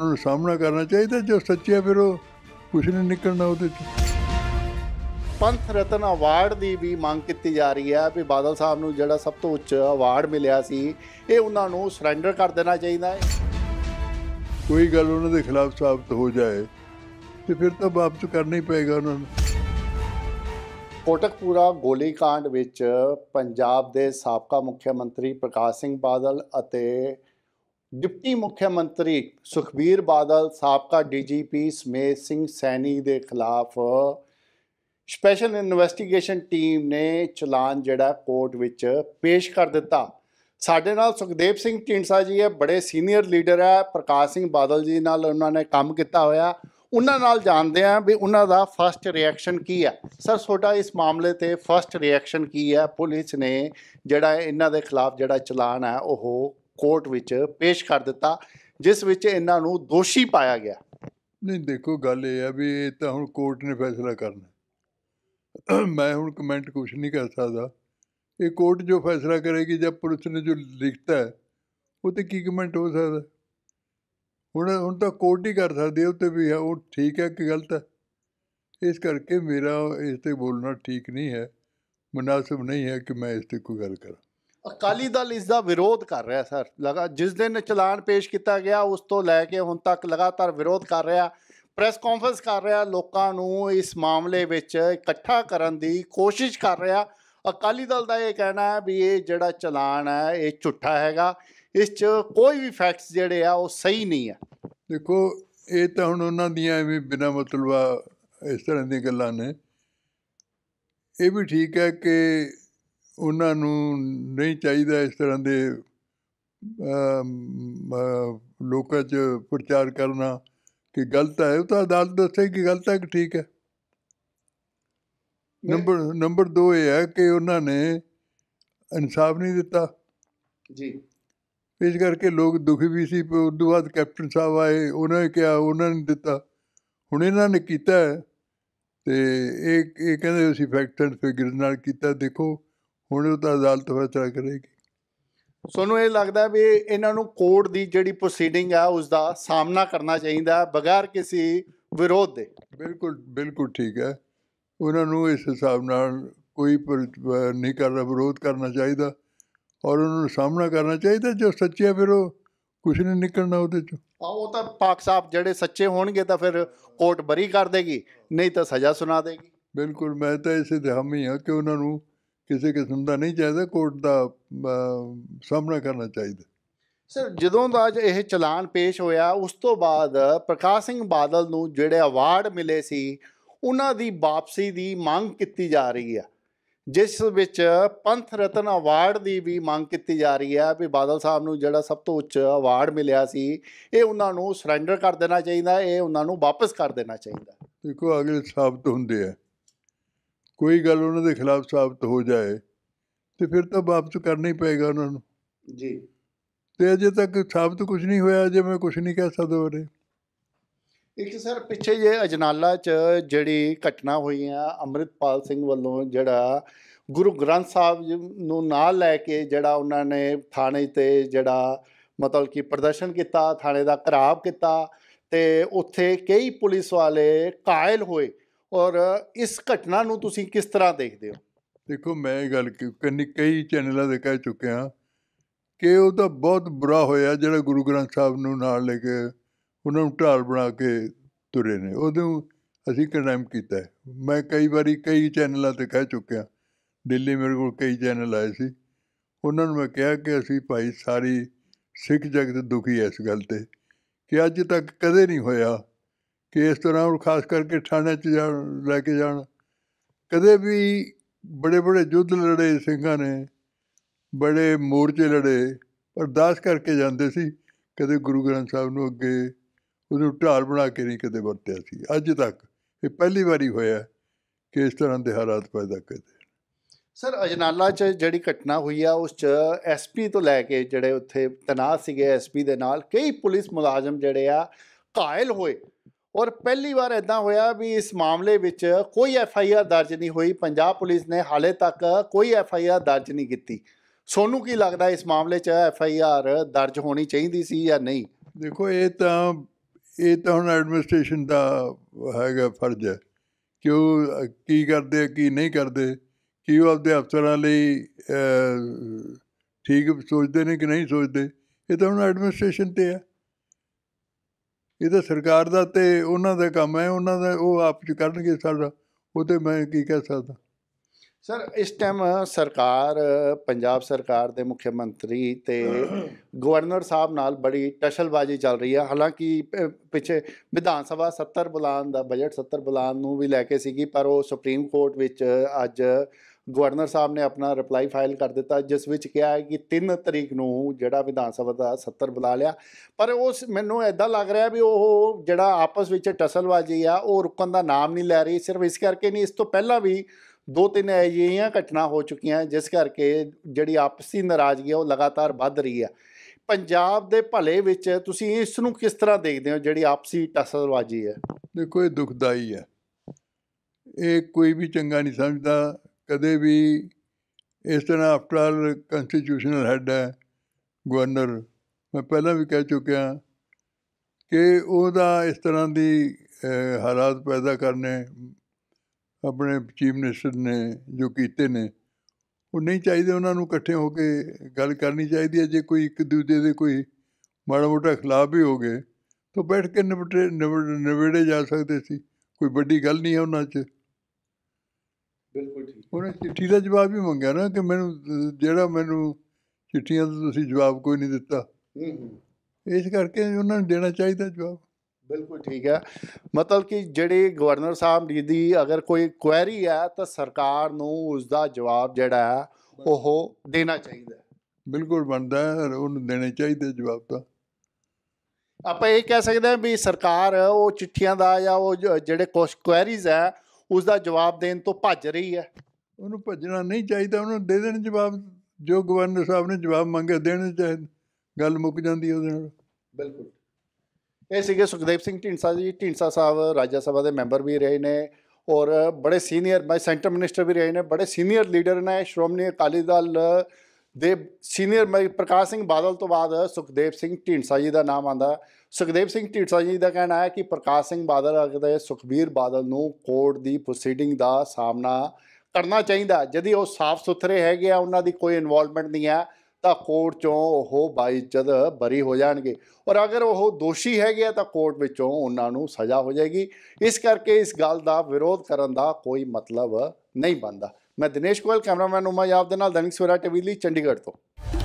ਨੂੰ ਸਾਹਮਣਾ ਕਰਨਾ ਚਾਹੀਦਾ ਜੋ ਸੱਚਿਆ ਫਿਰ ਉਹ ਕੁਝ ਨਹੀਂ ਨਿਕਲਣਾ ਉਹਦੇ ਚ ਪੰਥ ਰਤਨ ਅਵਾਰਡ ਦੀ ਵੀ ਮੰਗ ਕੀਤੀ ਜਾ ਰਹੀ ਹੈ ਵੀ ਬਾਦਲ ਸਾਹਿਬ ਨੂੰ ਜਿਹੜਾ ਸਭ ਤੋਂ ਉੱਚ ਅਵਾਰਡ ਮਿਲਿਆ ਸੀ ਇਹ ਉਹਨਾਂ ਨੂੰ ਸਰੈਂਡਰ ਕਰ ਦੇਣਾ ਚਾਹੀਦਾ ਹੈ ਕੋਈ ਗੱਲ ਉਹਨਾਂ ਦੇ ਖਿਲਾਫ ਸਾਬਤ ਹੋ ਜਾਏ ਤੇ ਫਿਰ ਤਾਂ ਵਾਪਸ ਕਰਨਾ ਹੀ ਪਏਗਾ ਉਹਨਾਂ ਨੂੰ ਕੋਟਕਪੂਰਾ ਗੋਲੀकांड ਵਿੱਚ ਪੰਜਾਬ ਦੇ ਸਾਬਕਾ ਮੁੱਖ ਮੰਤਰੀ ਪ੍ਰਕਾਸ਼ ਸਿੰਘ ਬਾਦਲ ਅਤੇ ਡਿਪਟੀ ਮੁੱਖ ਮੰਤਰੀ ਸੁਖਬੀਰ ਬਾਦਲ ਸਾਬਕਾ ਡੀਜੀਪੀ ਸਮੇਤ ਸਿੰਘ ਸੈਣੀ ਦੇ ਖਿਲਾਫ ਸਪੈਸ਼ਲ ਇਨਵੈਸਟੀਗੇਸ਼ਨ ਟੀਮ ਨੇ ਚਲਾਨ ਜਿਹੜਾ ਕੋਰਟ ਵਿੱਚ ਪੇਸ਼ ਕਰ ਦਿੱਤਾ ਸਾਡੇ ਨਾਲ ਸੁਖਦੇਵ ਸਿੰਘ ਢਿੰਡਸਾ ਜੀ ਹੈ ਬੜੇ ਸੀਨੀਅਰ ਲੀਡਰ ਹੈ ਪ੍ਰਕਾਸ਼ ਸਿੰਘ ਬਾਦਲ ਜੀ ਨਾਲ ਉਹਨਾਂ ਨੇ ਕੰਮ ਕੀਤਾ ਹੋਇਆ ਉਹਨਾਂ ਨਾਲ ਜਾਣਦੇ ਆ ਵੀ ਉਹਨਾਂ ਦਾ ਫਰਸਟ ਰਿਐਕਸ਼ਨ ਕੀ ਹੈ ਸਰ ਤੁਹਾਡਾ ਇਸ ਮਾਮਲੇ ਤੇ ਫਰਸਟ ਰਿਐਕਸ਼ਨ ਕੀ ਹੈ ਪੁਲਿਸ ਨੇ ਜਿਹੜਾ ਇਹਨਾਂ ਦੇ ਖਿਲਾਫ ਜਿਹੜਾ ਚਲਾਨ ਹੈ ਉਹ ਕੋਰਟ ਵਿੱਚ ਪੇਸ਼ ਕਰ ਦਿੱਤਾ ਜਿਸ ਵਿੱਚ ਇਹਨਾਂ ਨੂੰ ਦੋਸ਼ੀ ਪਾਇਆ ਗਿਆ ਨਹੀਂ ਦੇਖੋ ਗੱਲ ਇਹ ਆ ਵੀ ਇਹ ਤਾਂ ਹੁਣ ਕੋਰਟ ਨੇ ਫੈਸਲਾ ਕਰਨਾ ਮੈਂ ਹੁਣ ਕਮੈਂਟ ਕੁਝ ਨਹੀਂ ਕਰ ਸਕਦਾ ਇਹ ਕੋਰਟ ਜੋ ਫੈਸਲਾ ਕਰੇਗੀ ਜਾਂ ਪੁਲਿਸ ਨੇ ਜੋ ਲਿਖਤਾ ਹੈ ਉਹ ਤੇ ਕੀ ਕਮੈਂਟ ਹੋ ਸਕਦਾ ਹੁਣ ਹੁਣ ਤਾਂ ਕੋਰਟ ਹੀ ਕਰ ਸਕਦੀ ਉਹ ਤੇ ਵੀ ਹੈ ਉਹ ਠੀਕ ਹੈ ਕਿ ਗਲਤ ਹੈ ਇਸ ਕਰਕੇ ਮੇਰਾ ਇਸ ਤੇ ਬੋਲਣਾ ਠੀਕ ਨਹੀਂ ਹੈ ਮناسب ਨਹੀਂ ਹੈ ਕਿ ਮੈਂ ਇਸ ਤੇ ਕੋਈ ਗੱਲ ਕਰਾਂ ਅਕਾਲੀ ਦਲ ਇਸ ਦਾ ਵਿਰੋਧ ਕਰ ਰਿਹਾ ਸਰ ਲਗਾ ਜਿਸ ਦਿਨ ਚਲਾਨ ਪੇਸ਼ ਕੀਤਾ ਗਿਆ ਉਸ ਤੋਂ ਲੈ ਕੇ ਹੁਣ ਤੱਕ ਲਗਾਤਾਰ ਵਿਰੋਧ ਕਰ ਰਿਹਾ ਪ੍ਰੈਸ ਕਾਨਫਰੰਸ ਕਰ ਰਿਹਾ ਲੋਕਾਂ ਨੂੰ ਇਸ ਮਾਮਲੇ ਵਿੱਚ ਇਕੱਠਾ ਕਰਨ ਦੀ ਕੋਸ਼ਿਸ਼ ਕਰ ਰਿਹਾ ਅਕਾਲੀ ਦਲ ਦਾ ਇਹ ਕਹਿਣਾ ਹੈ ਵੀ ਇਹ ਜਿਹੜਾ ਚਲਾਨ ਹੈ ਇਹ ਝੁੱਠਾ ਹੈਗਾ ਇਸ 'ਚ ਕੋਈ ਵੀ ਫੈਕਟਸ ਜਿਹੜੇ ਆ ਉਹ ਸਹੀ ਨਹੀਂ ਆ ਦੇਖੋ ਇਹ ਤਾਂ ਹੁਣ ਉਹਨਾਂ ਦੀਆਂ ਵੀ ਬਿਨਾਂ ਮਤਲਬ ਇਸ ਤਰ੍ਹਾਂ ਦੀਆਂ ਗੱਲਾਂ ਨੇ ਇਹ ਵੀ ਠੀਕ ਹੈ ਕਿ ਉਹਨਾਂ ਨੂੰ ਨਹੀਂ ਚਾਹੀਦਾ ਇਸ ਤਰ੍ਹਾਂ ਦੇ ਲੋਕਾਂ 'ਚ ਪ੍ਰਚਾਰ ਕਰਨਾ ਕਿ ਗਲਤ ਹੈ ਉਹ ਤਾਂ ਅਦਾਲਤ ਦੱਸੇ ਕਿ ਗਲਤ ਹੈ ਕਿ ਠੀਕ ਹੈ ਨੰਬਰ ਨੰਬਰ 2 ਇਹ ਹੈ ਕਿ ਉਹਨਾਂ ਨੇ ਇਨਸਾਫ ਨਹੀਂ ਦਿੱਤਾ ਜੀ ਇਸ ਕਰਕੇ ਲੋਕ ਦੁਖੀ ਵੀ ਸੀ ਉਸ ਤੋਂ ਬਾਅਦ ਕੈਪਟਨ ਸਾਹਿਬ ਆਏ ਉਹਨਾਂ ਨੇ ਕਿਹਾ ਉਹਨਾਂ ਨੇ ਦਿੱਤਾ ਹੁਣ ਇਹਨਾਂ ਨੇ ਕੀਤਾ ਤੇ ਇਹ ਇਹ ਕਹਿੰਦੇ ਅਸੀਂ ਫੈਕਟਰ ਫਿਗਰ ਨਾਲ ਕੀਤਾ ਦੇਖੋ ਹੁਣ ਉਹ ਤਾਂ ਅਦਾਲਤ ਫੈਸਲਾ ਕਰੇਗੀ ਸੋਨੂੰ ਇਹ ਲੱਗਦਾ ਵੀ ਇਹਨਾਂ ਨੂੰ ਕੋਰਟ ਦੀ ਜਿਹੜੀ ਪ੍ਰੋਸੀਡਿੰਗ ਆ ਉਸ ਦਾ ਸਾਹਮਣਾ ਕਰਨਾ ਚਾਹੀਦਾ ਬਗੈਰ ਕਿਸੇ ਵਿਰੋਧ ਦੇ ਬਿਲਕੁਲ ਬਿਲਕੁਲ ਠੀਕ ਹੈ ਉਹਨਾਂ ਨੂੰ ਇਸ ਹਿਸਾਬ ਨਾਲ ਕੋਈ ਨਹੀਂ ਕਰ ਵਿਰੋਧ ਕਰਨਾ ਚਾਹੀਦਾ ਔਰ ਉਹਨਾਂ ਨੂੰ ਸਾਹਮਣਾ ਕਰਨਾ ਚਾਹੀਦਾ ਜੋ ਸੱਚੇ ਫਿਰ ਉਹ ਕੁਝ ਨਹੀਂ ਨਿਕਲਣਾ ਉਹਦੇ ਚੋਂ ਆ ਉਹ ਤਾਂ ਪਾਕ ਸਾਹਿਬ ਜਿਹੜੇ ਸੱਚੇ ਹੋਣਗੇ ਤਾਂ ਫਿਰ ਕੋਰਟ ਬਰੀ ਕਰ ਦੇਗੀ ਨਹੀਂ ਤਾਂ ਸਜ਼ਾ ਸੁਣਾ ਦੇਗੀ ਬਿਲਕੁਲ ਮੈਂ ਤਾਂ ਇਸੇ ਦੇ ਹਾਮੀ ਹਾਂ ਕਿ ਉਹਨਾਂ ਨੂੰ ਕਿਸੇ ਕਿਸਮ ਦਾ ਨਹੀਂ ਚਾਹੀਦਾ ਕੋਰਟ ਦਾ ਸਾਹਮਣਾ ਕਰਨਾ ਚਾਹੀਦਾ ਸਰ ਜਦੋਂ ਦਾ ਅੱਜ ਇਹ ਚਲਾਨ ਪੇਸ਼ ਹੋਇਆ ਉਸ ਤੋਂ ਬਾਅਦ ਪ੍ਰਕਾਸ਼ ਸਿੰਘ ਬਾਦਲ ਨੂੰ ਜਿਹੜੇ ਅਵਾਰਡ ਮਿਲੇ ਸੀ ਉਹਨਾਂ ਦੀ ਵਾਪਸੀ ਦੀ ਮੰਗ ਕੀਤੀ ਜਾ ਰਹੀ ਹੈ ਜਿਸ ਵਿੱਚ ਪੰਥ ਰਤਨ ਅਵਾਰਡ ਦੀ ਵੀ ਮੰਗ ਕੀਤੀ ਜਾ ਰਹੀ ਹੈ ਵੀ ਬਾਦਲ ਸਾਹਿਬ ਨੂੰ ਜਿਹੜਾ ਸਭ ਤੋਂ ਉੱਚ ਅਵਾਰਡ ਮਿਲਿਆ ਸੀ ਇਹ ਉਹਨਾਂ ਨੂੰ ਸਰੈਂਡਰ ਕਰ ਦੇਣਾ ਚਾਹੀਦਾ ਇਹ ਉਹਨਾਂ ਨੂੰ ਵਾਪਸ ਕਰ ਦੇਣਾ ਚਾਹੀਦਾ ਦੇਖੋ ਅਗਲੇ ਸਾਬਤ ਹੁੰਦੇ ਆ ਕੋਈ ਗੱਲ ਉਹਨਾਂ ਦੇ ਖਿਲਾਫ ਸਾਬਤ ਹੋ ਜਾਏ ਤੇ ਫਿਰ ਤਾਂ ਵਾਪਸ ਕਰਨਾ ਹੀ ਪਏਗਾ ਉਹਨਾਂ ਨੂੰ ਜੀ ਤੇ ਅਜੇ ਤੱਕ ਸਾਬਤ ਕੁਝ ਨਹੀਂ ਹੋਇਆ ਜੇ ਮੈਂ ਕੁਝ ਨਹੀਂ ਕਹਿ ਸਕਦਾ ਉਹਦੇ ਇੱਕ ਸਰ ਪਿੱਛੇ ਜੇ ਅਜਨਾਲਾ ਚ ਜਿਹੜੀ ਘਟਨਾ ਹੋਈ ਆ ਅਮਰਿਤਪਾਲ ਸਿੰਘ ਵੱਲੋਂ ਜਿਹੜਾ ਗੁਰੂ ਗ੍ਰੰਥ ਸਾਹਿਬ ਨੂੰ ਨਾਲ ਲੈ ਕੇ ਜਿਹੜਾ ਉਹਨਾਂ ਨੇ ਥਾਣੇ ਤੇ ਜਿਹੜਾ ਮਤਲਬ ਕਿ ਪ੍ਰਦਰਸ਼ਨ ਕੀਤਾ ਥਾਣੇ ਦਾ ਖਰਾਬ ਕੀਤਾ ਤੇ ਉੱਥੇ ਕਈ ਪੁਲਿਸ ਵਾਲੇ ਕਾਇਲ ਹੋਏ ਔਰ ਇਸ ਘਟਨਾ ਨੂੰ ਤੁਸੀਂ ਕਿਸ ਤਰ੍ਹਾਂ ਦੇਖਦੇ ਹੋ ਦੇਖੋ ਮੈਂ ਇਹ ਗੱਲ ਕਿੰਨੀ ਕਈ ਚੈਨਲਾਂ ਦੇ ਕਹਿ ਚੁੱਕਿਆ ਕਿ ਉਹ ਤਾਂ ਬਹੁਤ ਬੁਰਾ ਹੋਇਆ ਜਿਹੜਾ ਗੁਰੂ ਗ੍ਰੰਥ ਸਾਹਿਬ ਨੂੰ ਨਾਲ ਲੈ ਕੇ ਉਹਨਾਂ ਨੂੰ ਢਾਲ ਬਣਾ ਕੇ ਤੁਰੇ ਨੇ ਉਹਨੂੰ ਅਸੀਂ ਕੰਡੈਮ ਕੀਤਾ ਮੈਂ ਕਈ ਵਾਰੀ ਕਈ ਚੈਨਲਾਂ ਤੇ ਕਹਿ ਚੁੱਕਿਆ ਦਿੱਲੀ ਮੇਰੇ ਕੋਲ ਕਈ ਚੈਨਲ ਆਏ ਸੀ ਉਹਨਾਂ ਨੂੰ ਮੈਂ ਕਿਹਾ ਕਿ ਅਸੀਂ ਭਾਈ ਸਾਰੀ ਸਿੱਖ ਜਗਤ ਦੁਖੀ ਐ ਇਸ ਗੱਲ ਤੇ ਕਿ ਅੱਜ ਤੱਕ ਕਦੇ ਨਹੀਂ ਹੋਇਆ ਕਿ ਇਸ ਤਰ੍ਹਾਂ ਉਹ ਖਾਸ ਕਰਕੇ ਥਾਣੇ 'ਚ ਲੈ ਕੇ ਜਾਣ ਕਦੇ ਵੀ ਬੜੇ ਬੜੇ ਜੁੱਧ ਲੜੇ ਸਿੰਘਾਂ ਨੇ ਬੜੇ ਮੋਰਚੇ ਲੜੇ ਅਰਦਾਸ ਕਰਕੇ ਜਾਂਦੇ ਸੀ ਕਦੇ ਗੁਰੂ ਗ੍ਰੰਥ ਸਾਹਿਬ ਨੂੰ ਅੱਗੇ ਉਹਨੂੰ ਢਾਲ ਬਣਾ ਕੇ ਨਹੀਂ ਕਦੇ ਵਰਤਿਆ ਸੀ ਅੱਜ ਤੱਕ ਇਹ ਪਹਿਲੀ ਵਾਰੀ ਹੋਇਆ ਕਿ ਇਸ ਤਰ੍ਹਾਂ ਦੇ ਹਾਲਾਤ ਪੈਦਾ ਕਰਦੇ ਸਰ ਅਜਨਾਲਾ 'ਚ ਜਿਹੜੀ ਘਟਨਾ ਹੋਈ ਆ ਉਸ 'ਚ ਐਸਪੀ ਤੋਂ ਲੈ ਕੇ ਜਿਹੜੇ ਉੱਥੇ ਤਨਾਤ ਸੀਗੇ ਐਸਪੀ ਦੇ ਨਾਲ ਕਈ ਪੁਲਿਸ ਮੁਲਾਜ਼ਮ ਜਿਹੜੇ ਆ ਕਾਇਲ ਹੋਏ ਔਰ ਪਹਿਲੀ ਵਾਰ ਇਦਾਂ ਹੋਇਆ ਵੀ ਇਸ ਮਾਮਲੇ ਵਿੱਚ ਕੋਈ ਐਫ ਆਈ ਆਰ ਦਰਜ ਨਹੀਂ ਹੋਈ ਪੰਜਾਬ ਪੁਲਿਸ ਨੇ ਹਾਲੇ ਤੱਕ ਕੋਈ ਐਫ ਆਈ ਆਰ ਦਰਜ ਨਹੀਂ ਕੀਤੀ ਸੋਨੂੰ ਕੀ ਲੱਗਦਾ ਇਸ ਮਾਮਲੇ 'ਚ ਐਫ ਆਈ ਆਰ ਦਰਜ ਹੋਣੀ ਚਾਹੀਦੀ ਸੀ ਜਾਂ ਨਹੀਂ ਦੇਖੋ ਇਹ ਤਾਂ ਇਹ ਤਾਂ ਹੁਣ ਐਡਮਿਨਿਸਟ੍ਰੇਸ਼ਨ ਦਾ ਹੈਗਾ ਫਰਜ਼ ਹੈ ਕਿ ਉਹ ਕੀ ਕਰਦੇ ਕੀ ਨਹੀਂ ਕਰਦੇ ਕੀ ਉਹ ਆਪਣੇ ਅਫਸਰਾਂ ਲਈ ਠੀਕ ਸੋਚਦੇ ਨੇ ਕਿ ਨਹੀਂ ਸੋਚਦੇ ਇਹ ਤਾਂ ਹੁਣ ਐਡਮਿਨਿਸਟ੍ਰੇਸ਼ਨ ਤੇ ਹੈ ਇਹ ਤਾਂ ਸਰਕਾਰ ਦਾ ਤੇ ਉਹਨਾਂ ਦਾ ਕੰਮ ਹੈ ਉਹਨਾਂ ਦਾ ਉਹ ਆਪ ਚ ਕਰਨਗੇ ਸਾਡਾ ਉਹ ਤੇ ਮੈਂ ਕੀ ਕਹਿ ਸਕਦਾ ਸਰ ਇਸ ਟਾਈਮ ਸਰਕਾਰ ਪੰਜਾਬ ਸਰਕਾਰ ਦੇ ਮੁੱਖ ਮੰਤਰੀ ਤੇ ਗਵਰਨਰ ਸਾਹਿਬ ਨਾਲ ਬੜੀ ਟਸ਼ਲਬਾਜ਼ੀ ਚੱਲ ਰਹੀ ਹੈ ਹਾਲਾਂਕਿ ਪਿੱਛੇ ਵਿਧਾਨ ਸਭਾ 70 ਬੁਲਾਨ ਦਾ ਬਜਟ 70 ਬੁਲਾਨ ਨੂੰ ਵੀ ਲੈ ਕੇ ਸੀਗੀ ਪਰ ਉਹ ਸੁਪਰੀਮ ਕੋਰਟ ਵਿੱਚ ਅੱਜ ਗਵਰਨਰ ਸਾਹਿਬ ਨੇ ਆਪਣਾ ਰਿਪਲਾਈ ਫਾਈਲ ਕਰ ਦਿੱਤਾ ਜਿਸ ਵਿੱਚ ਕਿਹਾ ਹੈ ਕਿ 3 ਤਰੀਕ ਨੂੰ ਜਿਹੜਾ ਵਿਧਾਨ ਸਭਾ ਦਾ ਸੱਤਰ ਬੁਲਾ ਲਿਆ ਪਰ ਉਸ ਮੈਨੂੰ ਐਦਾਂ ਲੱਗ ਰਿਹਾ ਵੀ ਉਹ ਜਿਹੜਾ ਆਪਸ ਵਿੱਚ ਟਸਲਵਾਜੀ ਆ ਉਹ ਰੁਕਣ ਦਾ ਨਾਮ ਨਹੀਂ ਲੈ ਰਹੀ ਸਿਰਫ ਇਸ ਕਰਕੇ ਨਹੀਂ ਇਸ ਤੋਂ ਪਹਿਲਾਂ ਵੀ ਦੋ ਤਿੰਨ ਅਜਿਹੀਆਂ ਘਟਨਾ ਹੋ ਚੁੱਕੀਆਂ ਜਿਸ ਕਰਕੇ ਜਿਹੜੀ ਆਪਸੀ ਨਾਰਾਜ਼ਗੀ ਆ ਉਹ ਲਗਾਤਾਰ ਵੱਧ ਰਹੀ ਆ ਪੰਜਾਬ ਦੇ ਭਲੇ ਵਿੱਚ ਤੁਸੀਂ ਇਸ ਨੂੰ ਕਿਸ ਤਰ੍ਹਾਂ ਦੇਖਦੇ ਹੋ ਜਿਹੜੀ ਆਪਸੀ ਟਸਲਵਾਜੀ ਹੈ ਦੇਖੋ ਇਹ ਦੁਖਦਾਈ ਹੈ ਇਹ ਕੋਈ ਵੀ ਚੰਗਾ ਨਹੀਂ ਸਮਝਦਾ ਕਦੇ ਵੀ ਇਸ ਤਰ੍ਹਾਂ ਆਫਟਰ ਕਨਸਟੀਟਿਊਸ਼ਨਲ ਹੈਡ ਹੈ ਗਵਰਨਰ ਮੈਂ ਪਹਿਲਾਂ ਵੀ ਕਹਿ ਚੁੱਕਿਆ ਕਿ ਉਹਦਾ ਇਸ ਤਰ੍ਹਾਂ ਦੀ ਹਾਲਾਤ ਪੈਦਾ ਕਰਨੇ ਆਪਣੇ ਚੀਫ ਮਿਨਿਸਟਰ ਨੇ ਜੋ ਕੀਤੇ ਨੇ ਉਹ ਨਹੀਂ ਚਾਹੀਦੇ ਉਹਨਾਂ ਨੂੰ ਇਕੱਠੇ ਹੋ ਕੇ ਗੱਲ ਕਰਨੀ ਚਾਹੀਦੀ ਹੈ ਜੇ ਕੋਈ ਇੱਕ ਦੂਜੇ ਦੇ ਕੋਈ ਮਾੜਾ ਮੋਟਾ ਖਿਲਾਫ ਵੀ ਹੋ ਗਏ ਤਾਂ ਬੈਠ ਕੇ ਨਿਬੜੇ ਨਿਬੜੇ ਜਾ ਸਕਦੇ ਸੀ ਕੋਈ ਵੱਡੀ ਗੱਲ ਨਹੀਂ ਹੈ ਉਹਨਾਂ 'ਚ ਬਿਲਕੁਲ ਠੀਕ ਉਹਨੇ ਚਿੱਠੀ ਦਾ ਜਵਾਬ ਵੀ ਮੰਗਿਆ ਨਾ ਕਿ ਮੈਨੂੰ ਜਿਹੜਾ ਮੈਨੂੰ ਚਿੱਠੀਆਂ ਦਾ ਤੁਸੀਂ ਜਵਾਬ ਕੋਈ ਨਹੀਂ ਦਿੱਤਾ ਇਸ ਕਰਕੇ ਉਹਨਾਂ ਨੂੰ ਦੇਣਾ ਚਾਹੀਦਾ ਜਵਾਬ ਬਿਲਕੁਲ ਠੀਕ ਹੈ ਮਤਲਬ ਕਿ ਜਿਹੜੇ ਗਵਰਨਰ ਸਾਹਿਬ ਜੀ ਦੀ ਅਗਰ ਕੋਈ ਕੁਐਰੀ ਹੈ ਤਾਂ ਸਰਕਾਰ ਨੂੰ ਉਸ ਦਾ ਜਵਾਬ ਜਿਹੜਾ ਹੈ ਉਹ ਦੇਣਾ ਚਾਹੀਦਾ ਬਿਲਕੁਲ ਬਣਦਾ ਉਹਨੂੰ ਦੇਣੇ ਚਾਹੀਦੇ ਜਵਾਬ ਤਾਂ ਆਪਾਂ ਇਹ ਕਹਿ ਸਕਦੇ ਹਾਂ ਵੀ ਸਰਕਾਰ ਉਹ ਚਿੱਠੀਆਂ ਦਾ ਜਾਂ ਉਹ ਜਿਹੜੇ ਕੁਐਰੀਜ਼ ਹੈ ਉਸ ਦਾ ਜਵਾਬ ਦੇਣ ਤੋਂ ਭੱਜ ਰਹੀ ਹੈ ਉਹਨੂੰ ਭੱਜਣਾ ਨਹੀਂ ਚਾਹੀਦਾ ਉਹਨੂੰ ਦੇ ਦੇਣ ਜਵਾਬ ਜੋ ਗਵਰਨਰ ਸਾਹਿਬ ਨੇ ਜਵਾਬ ਮੰਗੇ ਦੇਣ ਚਾਹੀਦਾ ਗੱਲ ਮੁੱਕ ਜਾਂਦੀ ਉਹਦੇ ਨਾਲ ਬਿਲਕੁਲ ਇਹ ਸੀਗੇ ਸੁਖਦੇਵ ਸਿੰਘ ਢਿੰਸਾ ਜੀ ਢਿੰਸਾ ਸਾਹਿਬ ਰਾਜ ਸਭਾ ਦੇ ਮੈਂਬਰ ਵੀ ਰਹੇ ਨੇ ਔਰ ਬੜੇ ਸੀਨੀਅਰ ਸੈਂਟਰ ਮਿਨਿਸਟਰ ਵੀ ਰਹੇ ਨੇ ਬੜੇ ਸੀਨੀਅਰ ਲੀਡਰ ਨੇ ਸ਼੍ਰੋਮਣੀ ਅਕਾਲੀ ਦਲ ਦੇ ਸੀਨੀਅਰ ਪ੍ਰਕਾਸ਼ ਸਿੰਘ ਬਾਦਲ ਤੋਂ ਬਾਅਦ ਸੁਖਦੇਵ ਸਿੰਘ ਢੀਂਡਸਾ ਜੀ ਦਾ ਨਾਮ ਆਂਦਾ ਸੁਖਦੇਵ ਸਿੰਘ ਢੀਂਡਸਾ ਜੀ ਦਾ ਕਹਿਣਾ ਹੈ ਕਿ ਪ੍ਰਕਾਸ਼ ਸਿੰਘ ਬਾਦਲ ਅਗਦੇ ਸੁਖਬੀਰ ਬਾਦਲ ਨੂੰ ਕੋਰਟ ਦੀ ਪ੍ਰੋਸੀਡਿੰਗ ਦਾ ਸਾਹਮਣਾ ਕਰਨਾ ਚਾਹੀਦਾ ਜਦੀ ਉਹ ਸਾਫ਼ ਸੁਥਰੇ ਹੈਗੇ ਆ ਉਹਨਾਂ ਦੀ ਕੋਈ ਇਨਵੋਲਵਮੈਂਟ ਨਹੀਂ ਆ ਤਾਂ ਕੋਰਟ ਚੋਂ ਉਹ ਜਦ ਬਰੀ ਹੋ ਜਾਣਗੇ ਔਰ ਅਗਰ ਉਹ ਦੋਸ਼ੀ ਹੈਗੇ ਤਾਂ ਕੋਰਟ ਵਿੱਚੋਂ ਉਹਨਾਂ ਨੂੰ ਸਜ਼ਾ ਹੋ ਜਾਏਗੀ ਇਸ ਕਰਕੇ ਇਸ ਗੱਲ ਦਾ ਵਿਰੋਧ ਕਰਨ ਦਾ ਕੋਈ ਮਤਲਬ ਨਹੀਂ ਬੰਦਾ ਮੈਂ ਦਿਨੇਸ਼ ਕੋਲ ਕੈਮਰਾਮੈਨ ਉਮਾ ਯਾਬ ਦੇ ਨਾਲ ਦੈਨਿਕ ਸਵੇਰਾ ਟੀਵੀ ਲਈ ਚੰਡੀਗੜ੍ਹ ਤੋਂ